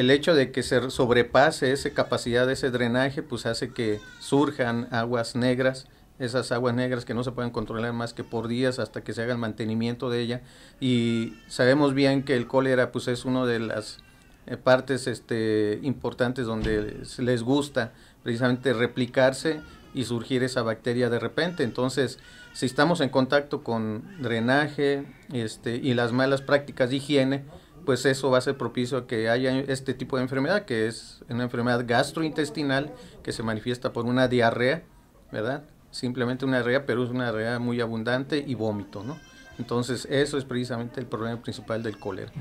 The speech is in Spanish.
el hecho de que se sobrepase esa capacidad de ese drenaje, pues hace que surjan aguas negras, esas aguas negras que no se pueden controlar más que por días hasta que se haga el mantenimiento de ella. Y sabemos bien que el cólera, pues es una de las eh, partes este, importantes donde les gusta precisamente replicarse y surgir esa bacteria de repente. Entonces, si estamos en contacto con drenaje este, y las malas prácticas de higiene, pues eso va a ser propicio a que haya este tipo de enfermedad, que es una enfermedad gastrointestinal que se manifiesta por una diarrea, ¿verdad? Simplemente una diarrea, pero es una diarrea muy abundante y vómito, ¿no? Entonces, eso es precisamente el problema principal del cólera.